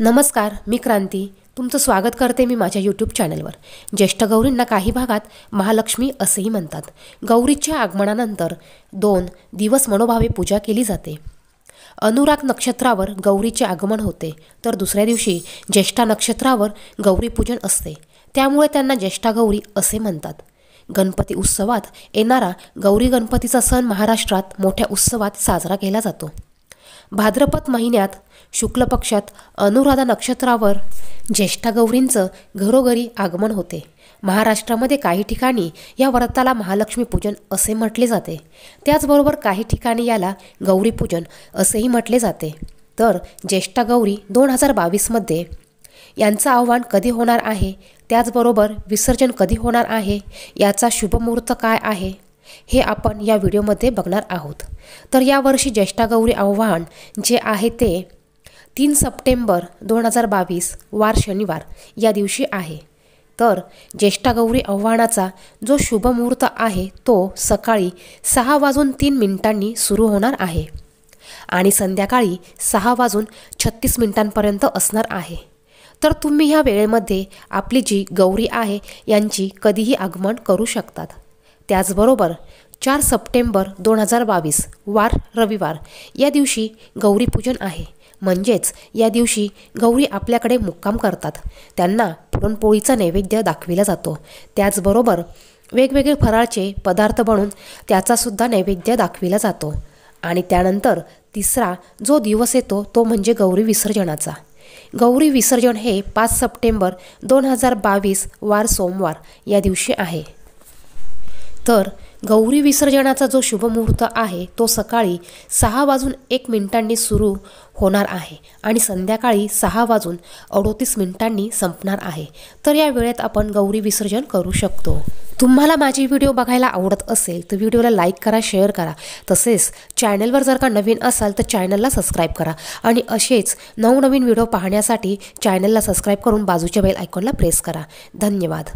नमस्कार मी क्रांती तुमचं स्वागत करते मी माझ्या यूट्यूब चॅनलवर ज्येष्ठ गौरींना काही भागात महालक्ष्मी असेही म्हणतात गौरीच्या आगमनानंतर दोन दिवस मनोभावे पूजा केली जाते अनुराग नक्षत्रावर गौरीचे आगमन होते तर दुसऱ्या दिवशी ज्येष्ठा नक्षत्रावर गौरीपूजन असते त्यामुळे त्यांना ज्येष्ठा गौरी असे म्हणतात गणपती उत्सवात येणारा गौरी गणपतीचा सण महाराष्ट्रात मोठ्या उत्सवात साजरा केला जातो भाद्रपद महिन्यात शुक्ल पक्षात अनुराधा नक्षत्रावर ज्येष्ठा गौरींचं घरोघरी आगमन होते महाराष्ट्रामध्ये काही ठिकाणी या व्रताला महालक्ष्मी पूजन असे म्हटले जाते त्याचबरोबर काही ठिकाणी याला गौरीपूजन असेही म्हटले जाते तर ज्येष्ठा गौरी दोन हजार बावीसमध्ये यांचं आव्हान कधी होणार आहे त्याचबरोबर विसर्जन कधी होणार आहे याचा शुभमुहूर्त काय आहे हे आपण या व्हिडिओमध्ये बघणार आहोत तर यावर्षी गौरी आव्हान जे आहे ते तीन सप्टेंबर दोन हजार बावीस वार शनिवार या दिवशी आहे तर ज्येष्ठागौरी आव्हानाचा जो शुभमुहूर्त आहे तो सकाळी सहा वाजून तीन मिनिटांनी सुरू होणार आहे आणि संध्याकाळी सहा वाजून छत्तीस मिनिटांपर्यंत असणार आहे तर तुम्ही ह्या वेळेमध्ये आपली जी गौरी आहे यांची कधीही आगमन करू शकतात त्याचबरोबर चार सप्टेंबर दोन हजार बावीस वार रविवार या दिवशी गौरीपूजन आहे म्हणजेच या दिवशी गौरी आपल्याकडे मुक्काम करतात त्यांना पुरणपोळीचा नैवेद्य दाखविला जातो त्याचबरोबर वेगवेगळे फराळचे पदार्थ बनवून त्याचासुद्धा नैवेद्य दाखविला जातो आणि त्यानंतर तिसरा जो दिवस येतो तो, तो म्हणजे गौरी विसर्जनाचा गौरी विसर्जन हे पाच सप्टेंबर दोन हजार बावीस वार सोमवार या दिवशी आहे तर गौरी विसर्जनाचा जो शुभमुहूर्त आहे तो सकाळी सहा वाजून एक मिनिटांनी सुरू होणार आहे आणि संध्याकाळी सहा वाजून अडोतीस मिनिटांनी संपणार आहे तर या वेळेत आपण गौरी विसर्जन करू शकतो तुम्हाला माझी व्हिडिओ बघायला आवडत असेल तर व्हिडिओला लाईक करा शेअर करा तसेच चॅनलवर जर का नवीन असाल तर चॅनलला सबस्क्राईब करा आणि असेच नवनवीन व्हिडिओ पाहण्यासाठी चॅनलला सबस्क्राईब करून बाजूच्या बेल आयकॉनला प्रेस करा धन्यवाद